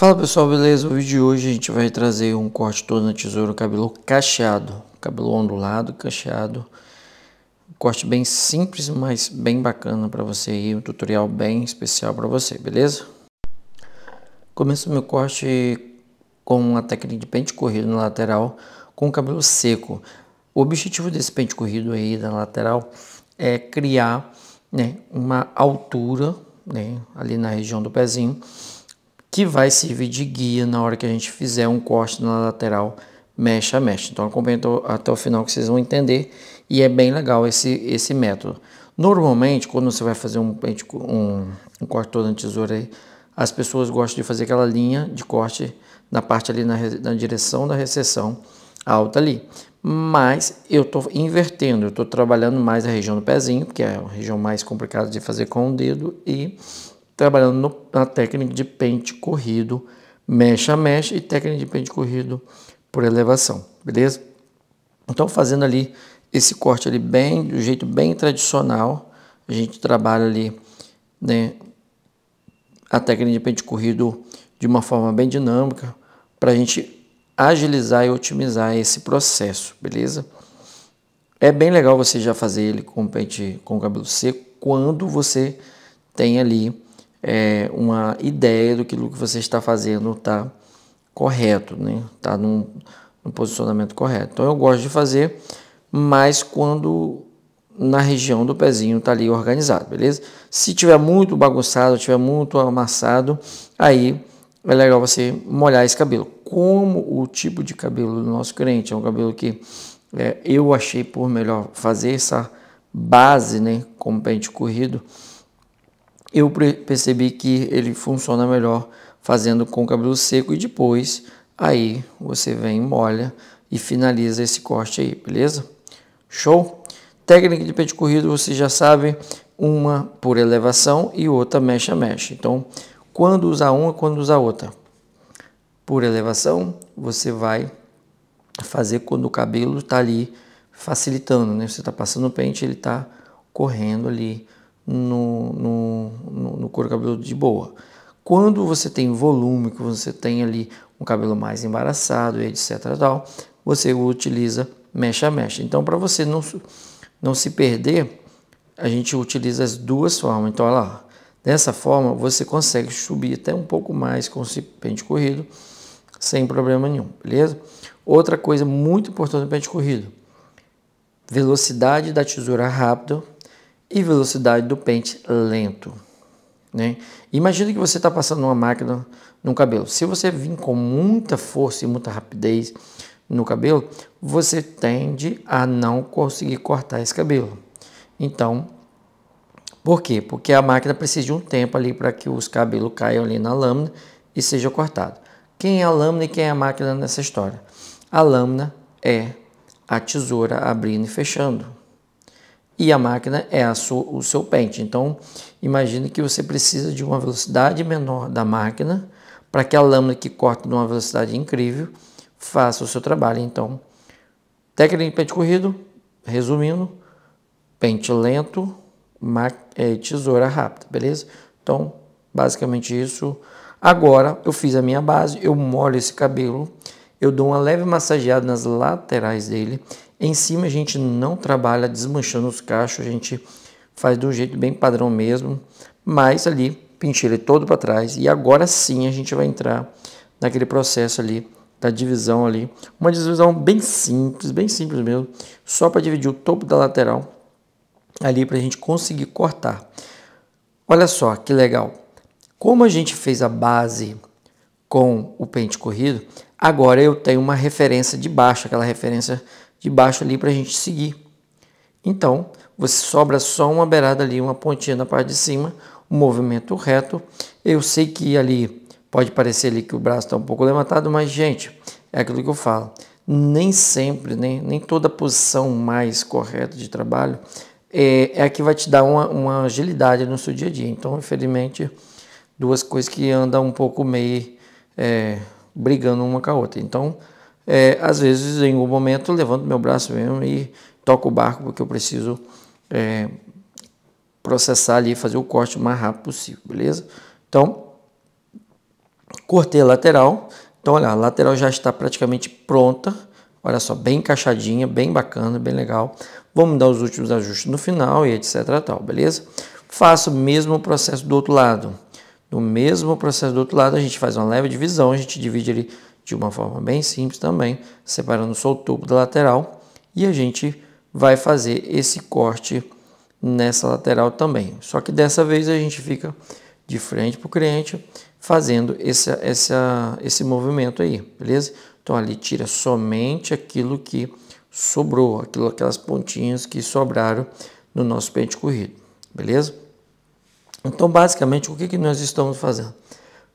Fala pessoal, beleza? O vídeo de hoje a gente vai trazer um corte todo na tesoura, cabelo cacheado, cabelo ondulado, cacheado. Um corte bem simples, mas bem bacana para você aí, um tutorial bem especial para você, beleza? Começo meu corte com uma técnica de pente corrido na lateral com o cabelo seco. O objetivo desse pente corrido aí da lateral é criar né, uma altura né, ali na região do pezinho que vai servir de guia na hora que a gente fizer um corte na lateral mecha a mecha. Então acompanha até o final que vocês vão entender e é bem legal esse, esse método. Normalmente, quando você vai fazer um, um, um corte todo na tesoura, aí, as pessoas gostam de fazer aquela linha de corte na parte ali na, na direção da recessão alta ali. Mas eu estou invertendo, eu estou trabalhando mais a região do pezinho, que é a região mais complicada de fazer com o dedo, e trabalhando no, na técnica de pente corrido, mecha a mecha e técnica de pente corrido por elevação, beleza? Então fazendo ali esse corte ali bem, do jeito bem tradicional, a gente trabalha ali né, a técnica de pente corrido de uma forma bem dinâmica para a gente agilizar e otimizar esse processo, beleza? É bem legal você já fazer ele com pente com cabelo seco quando você tem ali é, uma ideia do que você está fazendo está correto, né? Está num, num posicionamento correto. Então eu gosto de fazer, mas quando na região do pezinho está ali organizado, beleza? Se tiver muito bagunçado, tiver muito amassado, aí é legal você molhar esse cabelo. Como o tipo de cabelo do nosso cliente é um cabelo que é, eu achei por melhor fazer essa base, né, com pente corrido, eu percebi que ele funciona melhor fazendo com o cabelo seco e depois aí você vem, molha e finaliza esse corte aí, beleza? Show? Técnica de pente corrido, você já sabe, uma por elevação e outra mecha mecha. Então, quando usar uma, quando usar outra. Por elevação, você vai fazer quando o cabelo está ali facilitando, né? Você está passando o pente, ele está correndo ali no, no, no, no couro cabeludo de boa. Quando você tem volume, que você tem ali um cabelo mais embaraçado, etc. Tal, você utiliza mecha a mecha. Então, para você não, não se perder, a gente utiliza as duas formas. Então, olha lá. Dessa forma, você consegue subir até um pouco mais com o pente corrido, sem problema nenhum, beleza? Outra coisa muito importante do pente corrido, velocidade da tesoura rápida e velocidade do pente lento. Né? Imagina que você está passando uma máquina no cabelo. Se você vir com muita força e muita rapidez no cabelo, você tende a não conseguir cortar esse cabelo. Então, por quê? Porque a máquina precisa de um tempo ali para que os cabelos caiam ali na lâmina e seja cortado. Quem é a lâmina e quem é a máquina nessa história? A lâmina é a tesoura abrindo e fechando e a máquina é sua, o seu pente. Então, imagine que você precisa de uma velocidade menor da máquina para que a lâmina que corta numa velocidade incrível faça o seu trabalho. Então, técnica de pente corrido, resumindo, pente lento, é, tesoura rápida, beleza? Então, basicamente isso. Agora, eu fiz a minha base, eu molho esse cabelo, eu dou uma leve massageada nas laterais dele em cima a gente não trabalha desmanchando os cachos, a gente faz de um jeito bem padrão mesmo, mas ali pinti ele todo para trás e agora sim a gente vai entrar naquele processo ali da divisão ali, uma divisão bem simples, bem simples mesmo, só para dividir o topo da lateral ali para a gente conseguir cortar. Olha só que legal, como a gente fez a base com o pente corrido, agora eu tenho uma referência de baixo, aquela referência de baixo ali para a gente seguir. Então, você sobra só uma beirada ali, uma pontinha na parte de cima, um movimento reto. Eu sei que ali pode parecer ali que o braço está um pouco levantado, mas gente, é aquilo que eu falo. Nem sempre, nem, nem toda posição mais correta de trabalho é, é a que vai te dar uma, uma agilidade no seu dia a dia. Então, infelizmente, duas coisas que andam um pouco meio é, brigando uma com a outra. Então, é, às vezes em algum momento levanto meu braço mesmo e toco o barco porque eu preciso é, processar ali, fazer o corte o mais rápido possível, beleza? Então, cortei a lateral, então olha, a lateral já está praticamente pronta, olha só, bem encaixadinha, bem bacana, bem legal. Vamos dar os últimos ajustes no final e etc tal, beleza? Faço o mesmo processo do outro lado. No mesmo processo do outro lado, a gente faz uma leve divisão, a gente divide ali de uma forma bem simples também, separando só o topo da lateral e a gente vai fazer esse corte nessa lateral também. Só que dessa vez a gente fica de frente para o cliente fazendo esse, esse esse movimento aí, beleza? Então ali tira somente aquilo que sobrou, aquilo, aquelas pontinhas que sobraram no nosso pente corrido, beleza? Então basicamente o que, que nós estamos fazendo?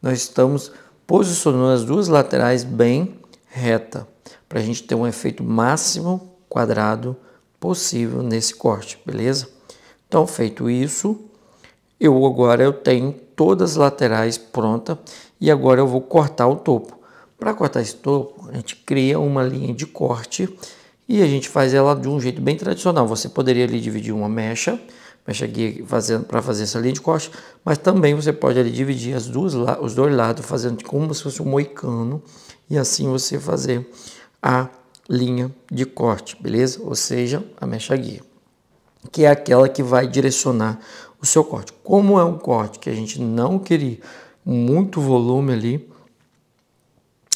Nós estamos posicionando as duas laterais bem reta, para a gente ter um efeito máximo quadrado possível nesse corte, beleza? Então, feito isso, eu agora eu tenho todas as laterais prontas e agora eu vou cortar o topo. Para cortar esse topo, a gente cria uma linha de corte e a gente faz ela de um jeito bem tradicional. Você poderia ali dividir uma mecha, guia fazendo para fazer essa linha de corte, mas também você pode ali dividir as duas, os dois lados, fazendo como se fosse um moicano, e assim você fazer a linha de corte, beleza? Ou seja, a mecha guia, que é aquela que vai direcionar o seu corte. Como é um corte que a gente não queria muito volume ali,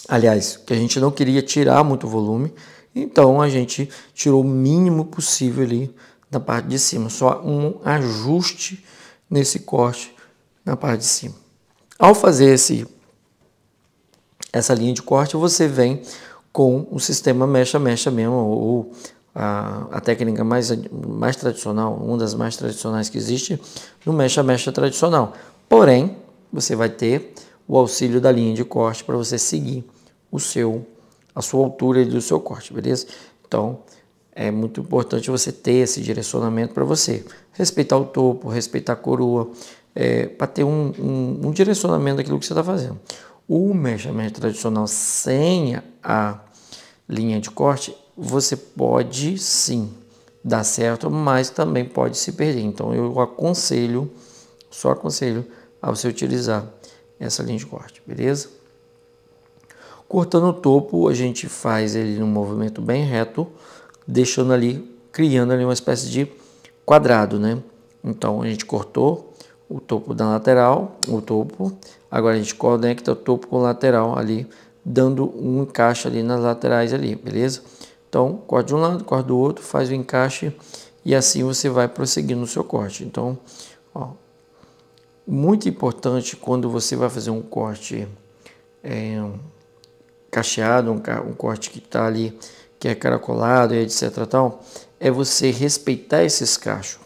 aliás, que a gente não queria tirar muito volume, então a gente tirou o mínimo possível ali da parte de cima, só um ajuste nesse corte na parte de cima. Ao fazer esse, essa linha de corte, você vem com o sistema mecha-mecha mesmo, ou a, a, técnica mais, mais tradicional, uma das mais tradicionais que existe, no mecha-mecha tradicional. Porém, você vai ter o auxílio da linha de corte para você seguir o seu, a sua altura e seu corte, beleza? Então, é muito importante você ter esse direcionamento para você. Respeitar o topo, respeitar a coroa, é, para ter um, um, um, direcionamento daquilo que você está fazendo. O measurement tradicional sem a linha de corte, você pode sim dar certo, mas também pode se perder. Então eu aconselho, só aconselho a você utilizar essa linha de corte, beleza? Cortando o topo, a gente faz ele num movimento bem reto, deixando ali, criando ali uma espécie de quadrado, né? Então a gente cortou o topo da lateral, o topo, agora a gente conecta o topo com o lateral ali, dando um encaixe ali nas laterais ali, beleza? Então, corte de um lado, corte do outro, faz o encaixe e assim você vai prosseguindo o seu corte. Então, ó, muito importante quando você vai fazer um corte é, cacheado, um, um corte que está ali que é caracolado e etc tal, é você respeitar esses cachos.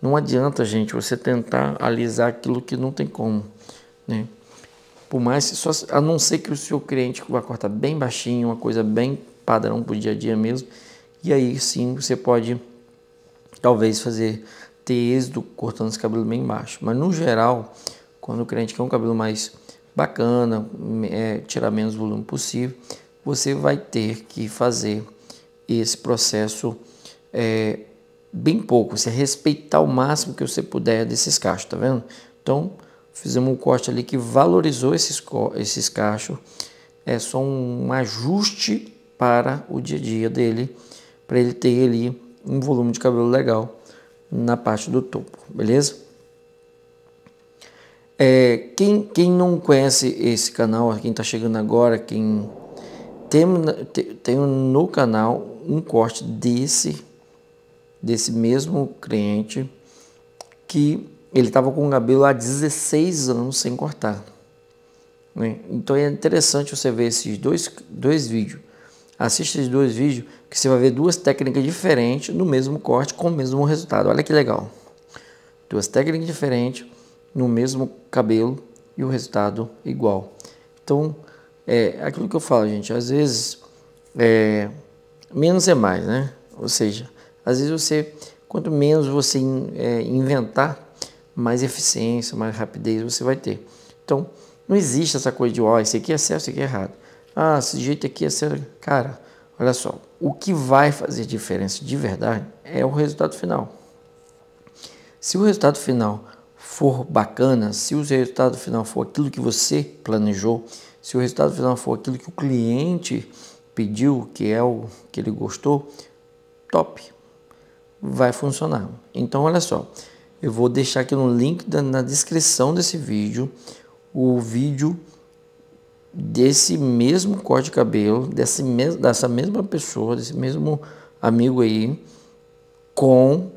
Não adianta, gente, você tentar alisar aquilo que não tem como, né? Por mais, só, a não ser que o seu cliente vá cortar bem baixinho, uma coisa bem padrão para o dia a dia mesmo, e aí sim você pode talvez fazer ter êxito cortando esse cabelo bem baixo. Mas no geral, quando o cliente quer um cabelo mais bacana, é, tirar menos volume possível, você vai ter que fazer esse processo é, bem pouco. Você respeitar o máximo que você puder desses cachos, tá vendo? Então, fizemos um corte ali que valorizou esses, esses cachos. É só um ajuste para o dia a dia dele, para ele ter ali um volume de cabelo legal na parte do topo, beleza? É, quem, quem não conhece esse canal, quem está chegando agora, quem temos, tenho no canal um corte desse, desse mesmo cliente, que ele estava com o cabelo há 16 anos sem cortar. Né? Então é interessante você ver esses dois, dois vídeos. Assista esses dois vídeos que você vai ver duas técnicas diferentes no mesmo corte com o mesmo resultado. Olha que legal. Duas técnicas diferentes no mesmo cabelo e o resultado igual. Então, é aquilo que eu falo, gente, às vezes é, menos é mais, né? Ou seja, às vezes você, quanto menos você é, inventar, mais eficiência, mais rapidez você vai ter. Então, não existe essa coisa de, ó, oh, esse aqui é certo, esse aqui é errado. Ah, esse jeito aqui é certo. Cara, olha só, o que vai fazer diferença de verdade é o resultado final. Se o resultado final for bacana, se o resultado final for aquilo que você planejou, se o resultado final for aquilo que o cliente pediu, que é o que ele gostou, top, vai funcionar. Então, olha só, eu vou deixar aqui no link da, na descrição desse vídeo o vídeo desse mesmo corte de cabelo, desse dessa mesma pessoa, desse mesmo amigo aí, com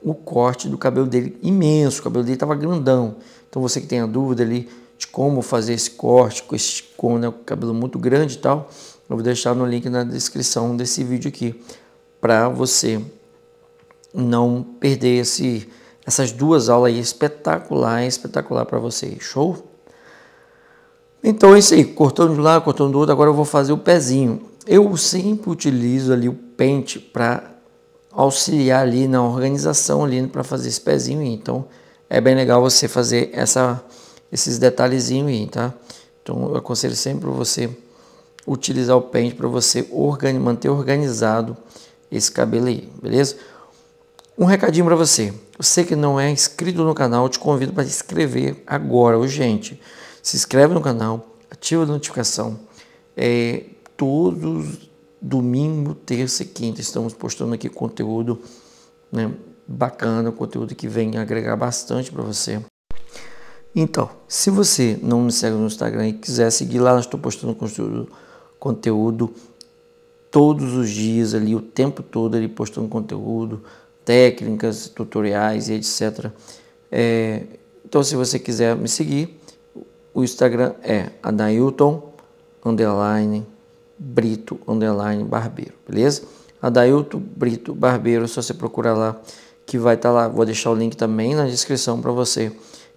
o corte do cabelo dele imenso, o cabelo dele estava grandão. Então você que tem a dúvida ali, de como fazer esse corte com esse com, né, cabelo muito grande e tal, eu vou deixar no link na descrição desse vídeo aqui para você não perder esse, essas duas aulas aí espetacular, espetacular para você, show? Então é isso aí, cortando de um lado, cortando do outro, agora eu vou fazer o pezinho. Eu sempre utilizo ali o pente para auxiliar ali na organização ali para fazer esse pezinho, então é bem legal você fazer essa esses detalhezinhos aí, tá? Então eu aconselho sempre você utilizar o pente para você organi manter organizado esse cabelo aí, beleza? Um recadinho para você. Você que não é inscrito no canal, te convido para se inscrever agora, urgente. Se inscreve no canal, ativa a notificação. É, todos domingo, terça e quinta estamos postando aqui conteúdo né, bacana, conteúdo que vem agregar bastante para você. Então, se você não me segue no Instagram e quiser seguir lá, estou postando conteúdo, conteúdo todos os dias ali, o tempo todo ali postando conteúdo, técnicas, tutoriais e etc. É, então, se você quiser me seguir, o Instagram é Adailton underline Brito underline Barbeiro, beleza? Adailton Brito Barbeiro, é só você procurar lá que vai estar tá lá. Vou deixar o link também na descrição para você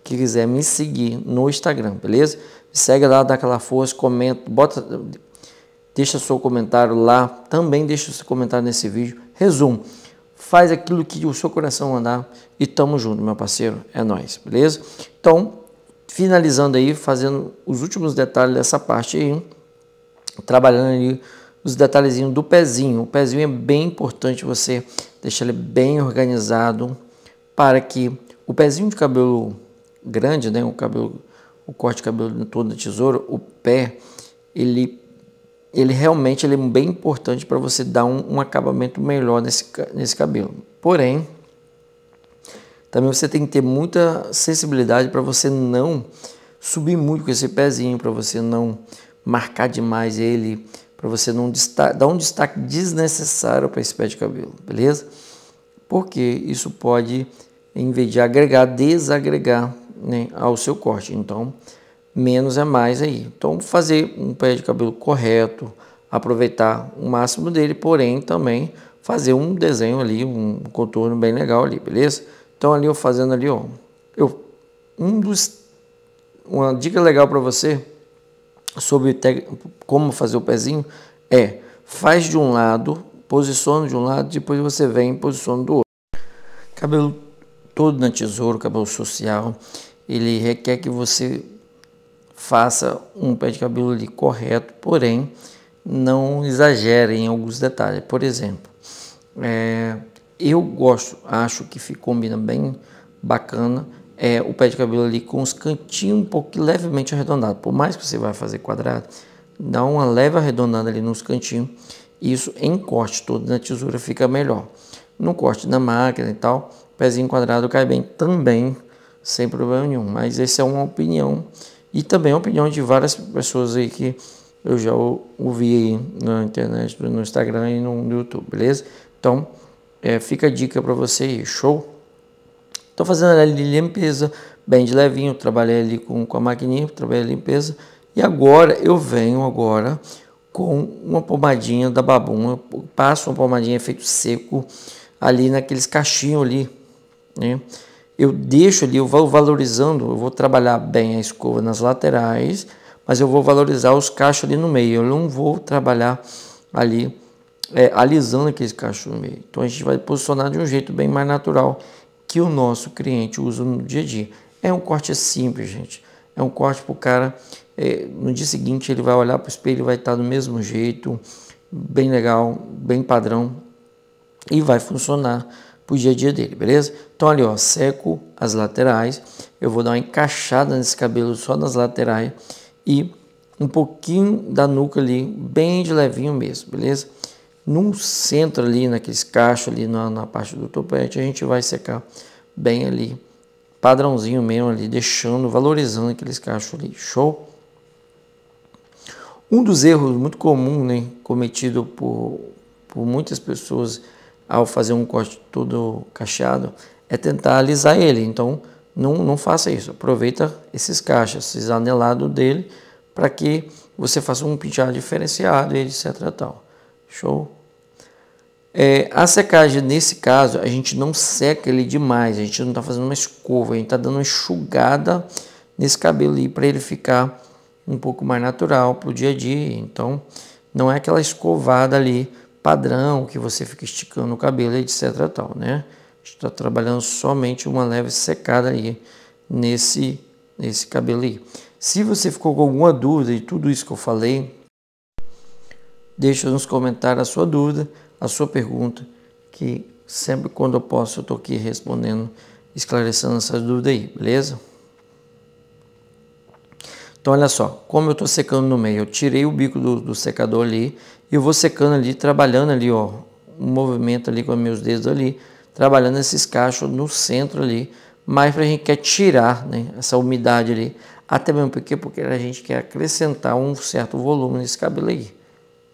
que quiser me seguir no Instagram, beleza? Me segue lá, dá aquela força, comenta, bota, deixa seu comentário lá, também deixa seu comentário nesse vídeo. Resumo, faz aquilo que o seu coração mandar e tamo junto, meu parceiro, é nós, beleza? Então, finalizando aí, fazendo os últimos detalhes dessa parte aí, trabalhando ali os detalhezinhos do pezinho. O pezinho é bem importante você deixar ele bem organizado para que o pezinho de cabelo grande, né? O cabelo, o corte de cabelo torno da tesoura, o pé, ele, ele realmente ele é bem importante para você dar um, um, acabamento melhor nesse, nesse cabelo. Porém, também você tem que ter muita sensibilidade para você não subir muito com esse pezinho, para você não marcar demais ele, para você não dar um destaque desnecessário para esse pé de cabelo, beleza? Porque isso pode, em vez de agregar, desagregar né, ao seu corte. Então, menos é mais aí. Então, fazer um pé de cabelo correto, aproveitar o máximo dele, porém também fazer um desenho ali, um contorno bem legal ali, beleza? Então ali eu fazendo ali, ó, eu um dos uma dica legal para você sobre te, como fazer o pezinho é faz de um lado, posiciona de um lado, depois você vem e posiciona do outro. Cabelo todo na tesoura, cabelo social, ele requer que você faça um pé de cabelo ali correto, porém não exagere em alguns detalhes. Por exemplo, é, eu gosto, acho que combina bem bacana é, o pé de cabelo ali com os cantinhos um pouco levemente arredondado. Por mais que você vai fazer quadrado, dá uma leve arredondada ali nos cantinhos. Isso em corte todo na tesoura fica melhor. No corte da máquina e tal, pezinho quadrado cai bem também sem problema nenhum. Mas essa é uma opinião e também é a opinião de várias pessoas aí que eu já ouvi na internet, no Instagram e no YouTube, beleza? Então, é, fica a dica para você aí, show? Estou fazendo ali limpeza, bem de levinho, trabalhei ali com, com a maquininha, trabalhei a limpeza. E agora eu venho agora com uma pomadinha da Babum, passo uma pomadinha efeito seco ali naqueles cachinhos ali, né? eu deixo ali, eu vou valorizando, eu vou trabalhar bem a escova nas laterais, mas eu vou valorizar os cachos ali no meio. Eu não vou trabalhar ali é, alisando aqueles cachos no meio. Então a gente vai posicionar de um jeito bem mais natural que o nosso cliente usa no dia a dia. É um corte simples, gente. É um corte para o cara, é, no dia seguinte ele vai olhar para o espelho e vai estar do mesmo jeito, bem legal, bem padrão e vai funcionar para o dia a dia dele, beleza? Então ali, ó, seco as laterais, eu vou dar uma encaixada nesse cabelo só nas laterais e um pouquinho da nuca ali, bem de levinho mesmo, beleza? No centro ali, naqueles cachos ali, na, na parte do topete, a gente vai secar bem ali, padrãozinho mesmo ali, deixando, valorizando aqueles cachos ali, show? Um dos erros muito comum, né, cometido por, por muitas pessoas ao fazer um corte todo cacheado, é tentar alisar ele. Então, não, não faça isso. Aproveita esses cachos esses anelados dele, para que você faça um penteado diferenciado e etc. Tal. Show? É, a secagem, nesse caso, a gente não seca ele demais. A gente não está fazendo uma escova. A gente está dando uma enxugada nesse cabelo aí para ele ficar um pouco mais natural para o dia a dia. Então, não é aquela escovada ali padrão, que você fica esticando o cabelo, etc. Tal, né? Está trabalhando somente uma leve secada aí nesse, nesse cabelo aí. Se você ficou com alguma dúvida de tudo isso que eu falei, deixa nos comentários a sua dúvida, a sua pergunta, que sempre quando eu posso eu estou aqui respondendo, esclarecendo essas dúvidas aí, beleza? Então olha só, como eu estou secando no meio, eu tirei o bico do, do secador ali eu vou secando ali, trabalhando ali, ó, um movimento ali com meus dedos ali, trabalhando esses cachos no centro ali, mas para a gente quer tirar né, essa umidade ali, até mesmo porque, porque a gente quer acrescentar um certo volume nesse cabelo aí.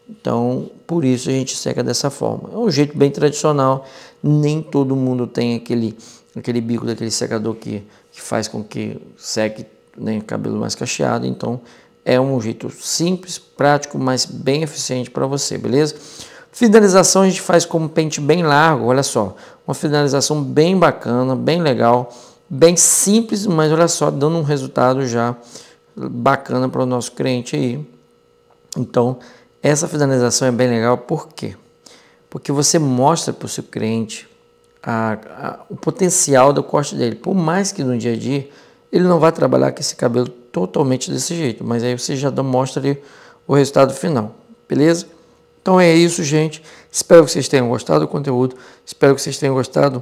Então, por isso a gente seca dessa forma. É um jeito bem tradicional, nem todo mundo tem aquele, aquele bico daquele secador que, que faz com que seque né, cabelo mais cacheado, então é um jeito simples, prático, mas bem eficiente para você, beleza? Finalização a gente faz com um pente bem largo, olha só. Uma finalização bem bacana, bem legal, bem simples, mas olha só, dando um resultado já bacana para o nosso cliente aí. Então, essa finalização é bem legal, por quê? Porque você mostra para o seu cliente a, a, o potencial do corte dele. Por mais que no dia a dia ele não vá trabalhar com esse cabelo totalmente desse jeito, mas aí você já mostra ali o resultado final, beleza? Então é isso, gente. Espero que vocês tenham gostado do conteúdo. Espero que vocês tenham gostado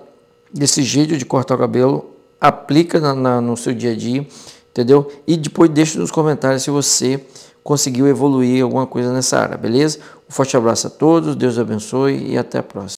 desse jeito de cortar o cabelo. Aplica na, na, no seu dia a dia, entendeu? E depois deixe nos comentários se você conseguiu evoluir alguma coisa nessa área, beleza? Um forte abraço a todos, Deus abençoe e até a próxima.